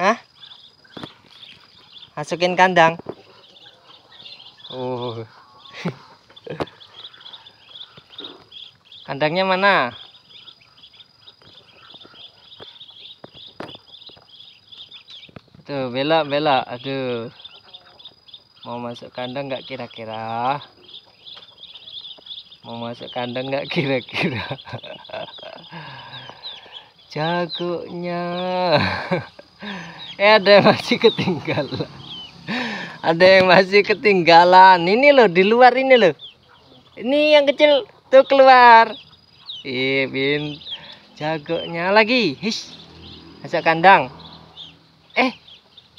Hah? Masukin kandang. Oh. Kandangnya mana? Tuh, belak-belak. Aduh. Mau masuk kandang nggak kira-kira? Mau masuk kandang nggak kira-kira? jagonya eh ada yang masih ketinggalan ada yang masih ketinggalan ini loh di luar ini loh ini yang kecil tuh keluar ibin iya, jagonya lagi his masuk kandang eh,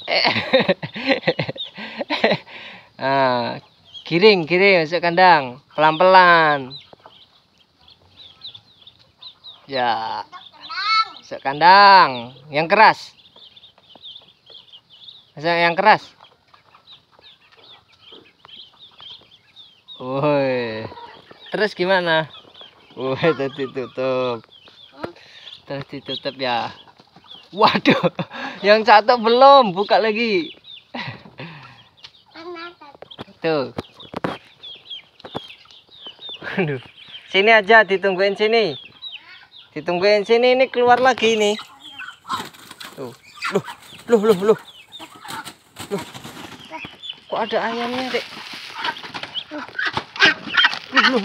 eh. nah, kiring kiring masuk kandang pelan pelan ya masuk kandang yang keras masuk yang keras woi terus gimana woi tadi tutup terus ditutup ya waduh yang satu belum buka lagi tuh Aduh. sini aja ditungguin sini ditungguin sini ini keluar lagi ini. tuh loh loh loh loh loh kok ada ayamnya dek loh loh loh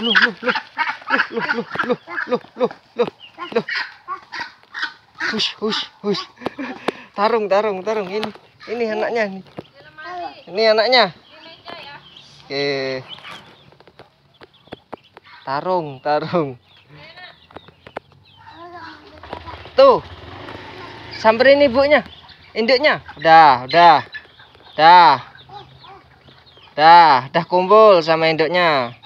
loh loh loh loh loh loh loh loh loh hush hush hush tarung tarung tarung ini ini anaknya nih ini anaknya oke tarung tarung Tuh. Samperin ibunya. Induknya. Udah, udah. udah udah udah kumpul sama induknya.